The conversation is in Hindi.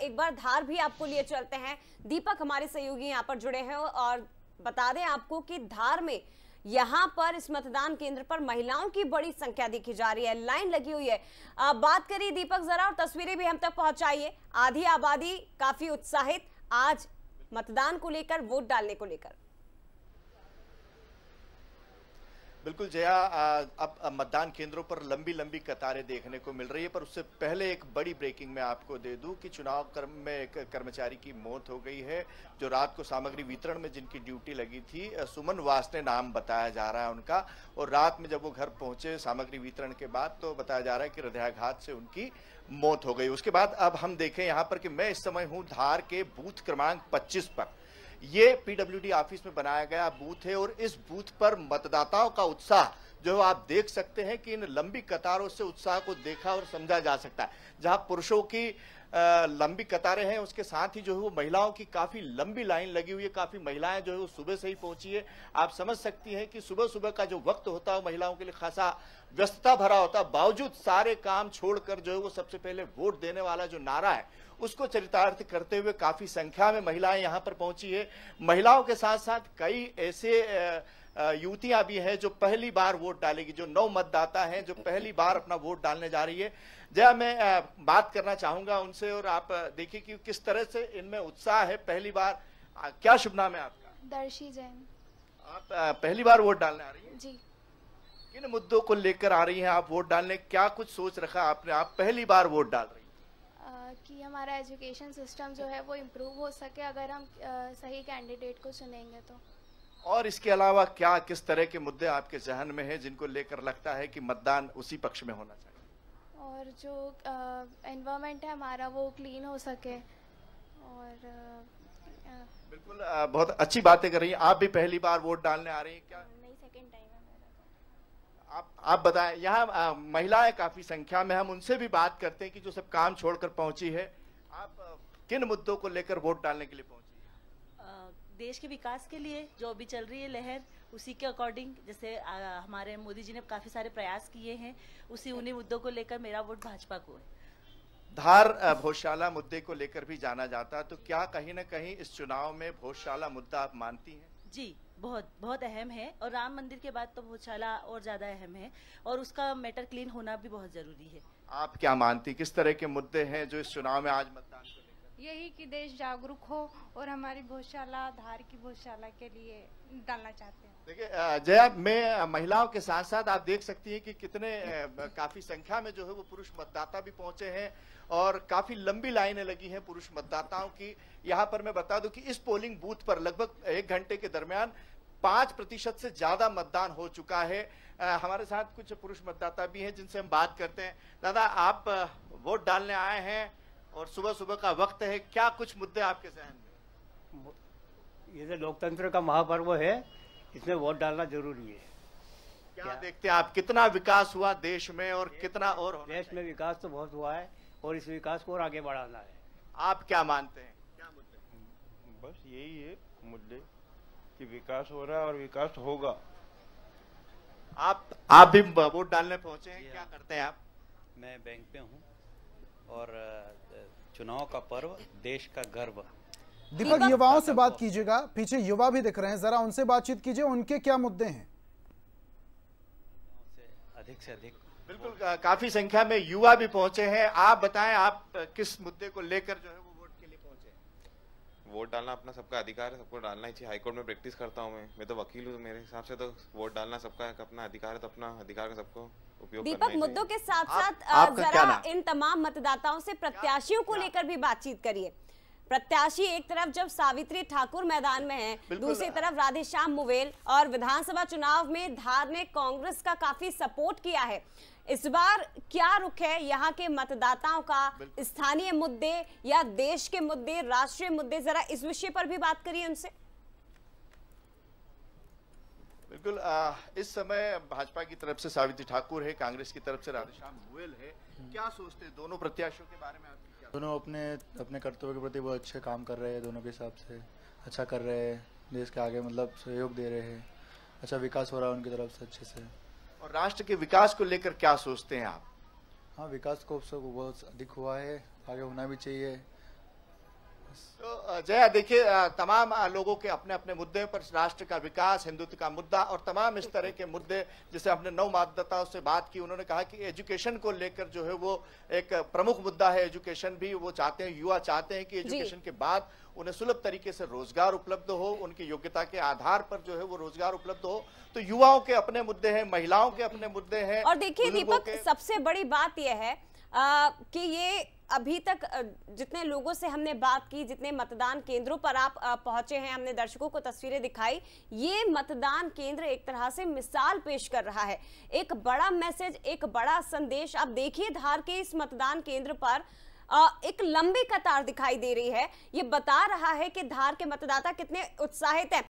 एक बार धार भी आपको लिए चलते हैं दीपक हमारे सहयोगी यहाँ पर जुड़े हैं और बता दें आपको कि धार में यहाँ पर इस मतदान केंद्र पर महिलाओं की बड़ी संख्या देखी जा रही है लाइन लगी हुई है आ, बात करिए दीपक जरा और तस्वीरें भी हम तक पहुंचाइए आधी आबादी काफी उत्साहित आज मतदान को लेकर वोट डालने को लेकर बिल्कुल जया अब मतदान केंद्रों पर लंबी लंबी कतारें देखने को मिल रही है पर उससे पहले एक बड़ी ब्रेकिंग मैं आपको दे दूं कि चुनाव कर्म में एक कर्मचारी की मौत हो गई है जो रात को सामग्री वितरण में जिनकी ड्यूटी लगी थी सुमन वासने नाम बताया जा रहा है उनका और रात में जब वो घर पहुंचे सामग्री वितरण के बाद तो बताया जा रहा है कि हृदयाघात से उनकी मौत हो गई उसके बाद अब हम देखें यहाँ पर कि मैं इस समय हूँ धार के बूथ क्रमांक पच्चीस पर ये पीडब्ल्यूडी ऑफिस में बनाया गया बूथ है और इस बूथ पर मतदाताओं का उत्साह जो आप देख सकते हैं कि इन लंबी कतारों से उत्साह को देखा और समझा जा सकता है जहां पुरुषों की लंबी कतारें हैं उसके साथ ही जो है वो महिलाओं की काफी लंबी लाइन लगी हुई है काफी महिलाएं जो है वो सुबह से ही पहुंची है आप समझ सकती हैं कि सुबह सुबह का जो वक्त होता है महिलाओं के लिए खासा व्यस्तता भरा होता है बावजूद सारे काम छोड़कर जो है वो सबसे पहले वोट देने वाला जो नारा है उसको चरितार्थ करते हुए काफी संख्या में महिलाएं यहाँ पर पहुंची है महिलाओं के साथ साथ कई ऐसे आ, युवतियां भी हैं जो पहली बार वोट डालेगी जो नौ मतदाता हैं जो पहली बार अपना वोट डालने जा रही है जया मैं बात करना चाहूंगा उनसे और आप देखिए कि किस तरह से इनमें उत्साह है पहली बार क्या शुभ नाम है आपका दर्शी जैन आप पहली बार वोट डालने आ रही है जी किन मुद्दों को लेकर आ रही हैं आप वोट डालने क्या कुछ सोच रखा आपने आप पहली बार वोट डाल रही आ, कि हमारा एजुकेशन सिस्टम जो है वो इम्प्रूव हो सके अगर हम आ, सही कैंडिडेट को चुनेंगे तो और इसके अलावा क्या किस तरह के मुद्दे आपके जहन में हैं जिनको लेकर लगता है कि मतदान उसी पक्ष में होना चाहिए और जो एनवायरनमेंट है हमारा वो क्लीन हो सके और आ, बिल्कुल आ, बहुत अच्छी बातें कर रही हैं आप भी पहली बार वोट डालने आ रही हैं क्या नहीं सेकंड टाइम है तो। आप आप बताएं यहाँ महिलाएं काफी संख्या में हम उनसे भी बात करते हैं कि जो सब काम छोड़कर पहुंची है आप किन मुद्दों को लेकर वोट डालने के लिए पहुंचे देश के विकास के लिए जो अभी चल रही है लहर उसी के अकॉर्डिंग जैसे हमारे मोदी जी ने काफी सारे प्रयास किए हैं उसी उन्हीं मुद्दों को लेकर मेरा वोट भाजपा को है धार भोशाला मुद्दे को लेकर भी जाना जाता है तो क्या कहीं ना कहीं इस चुनाव में भोशाला मुद्दा आप मानती हैं जी बहुत बहुत अहम है और राम मंदिर के बाद तो भोशाला और ज्यादा अहम है और उसका मैटर क्लीन होना भी बहुत जरूरी है आप क्या मानती किस तरह के मुद्दे हैं जो इस चुनाव में आज मत यही कि देश जागरूक हो और हमारी गौशाला धार की गौशाला के लिए डालना चाहते हैं देखिए जया में महिलाओं के साथ साथ आप देख सकती हैं कि कितने काफी संख्या में जो है वो पुरुष मतदाता भी पहुंचे हैं और काफी लंबी लाइनें लगी हैं पुरुष मतदाताओं की यहाँ पर मैं बता दूं कि इस पोलिंग बूथ पर लगभग एक घंटे के दरमियान पांच प्रतिशत से ज्यादा मतदान हो चुका है आ, हमारे साथ कुछ पुरुष मतदाता भी हैं जिनसे हम बात करते हैं दादा आप वोट डालने आए हैं और सुबह सुबह का वक्त है क्या कुछ मुद्दे आपके जहन में ये जो लोकतंत्र का महापर्व है इसमें वोट डालना जरूरी है क्या, क्या देखते हैं आप कितना विकास हुआ देश में और देश कितना और देश में विकास तो बहुत हुआ है और इस विकास को और आगे बढ़ाना है आप क्या मानते हैं क्या मुद्दे बस यही है मुद्दे की विकास हो रहा है और विकास होगा आप आप भी वोट डालने पहुंचे हैं क्या हाँ। करते हैं आप मैं बैंक पे हूँ और चुनाव का पर्व देश का गर्व दीपक युवाओं से बात कीजिएगा पीछे युवा भी दिख रहे हैं जरा उनसे बातचीत कीजिए उनके क्या मुद्दे हैं अधिक से अधिक बिल्कुल काफी संख्या में युवा भी पहुंचे हैं आप बताएं आप किस मुद्दे को लेकर जो है वो वोट के लिए पहुंचे हैं वोट डालना अपना सबका अधिकार है सबको डालना ही चाहिए हाईकोर्ट में प्रैक्टिस करता हूँ मैं मैं तो वकील हूँ तो मेरे हिसाब से तो वोट डालना सबका अपना अधिकार है तो अपना अधिकार है सबको उपयोग दीपक मुद्दों के साथ साथ जरा इन तमाम मतदाताओं से प्रत्याशियों को लेकर भी बातचीत करिए प्रत्याशी एक तरफ जब सावित्री ठाकुर मैदान में है दूसरी तरफ राधेश्याम मुवेल और विधानसभा चुनाव में धार ने कांग्रेस का काफी सपोर्ट किया है इस बार क्या रुख है यहाँ के मतदाताओं का स्थानीय मुद्दे या देश के मुद्दे राष्ट्रीय मुद्दे जरा इस विषय पर भी बात करिए उनसे बिल्कुल इस समय भाजपा की तरफ से सावित्री ठाकुर है कांग्रेस की तरफ से राधेश्याम गोयल है क्या सोचते हैं दोनों प्रत्याशियों के बारे में आपकी क्या दोनों अपने अपने कर्तव्य के प्रति बहुत अच्छे काम कर रहे हैं दोनों के हिसाब से अच्छा कर रहे हैं देश के आगे मतलब सहयोग दे रहे हैं अच्छा विकास हो रहा है उनकी तरफ से अच्छे से और राष्ट्र के विकास को लेकर क्या सोचते हैं आप हाँ विकास को बहुत अधिक हुआ है आगे होना भी चाहिए तो जया देखिए तमाम लोगों के अपने अपने मुद्दे पर राष्ट्र का विकास हिंदुत्व का मुद्दा और तमाम इस तरह के मुद्दे जिसे हमने नौ मतदाताओं से बात की उन्होंने कहा कि एजुकेशन को लेकर जो है वो एक प्रमुख मुद्दा है एजुकेशन भी वो चाहते हैं युवा चाहते हैं कि एजुकेशन के बाद उन्हें सुलभ तरीके से रोजगार उपलब्ध हो उनकी योग्यता के आधार पर जो है वो रोजगार उपलब्ध हो तो युवाओं के अपने मुद्दे हैं महिलाओं के अपने मुद्दे हैं और देखिए दीपक सबसे बड़ी बात यह है कि ये अभी तक जितने लोगों से हमने बात की जितने मतदान केंद्रों पर आप पहुंचे हैं हमने दर्शकों को तस्वीरें दिखाई ये मतदान केंद्र एक तरह से मिसाल पेश कर रहा है एक बड़ा मैसेज एक बड़ा संदेश आप देखिए धार के इस मतदान केंद्र पर एक लंबी कतार दिखाई दे रही है ये बता रहा है कि धार के मतदाता कितने उत्साहित हैं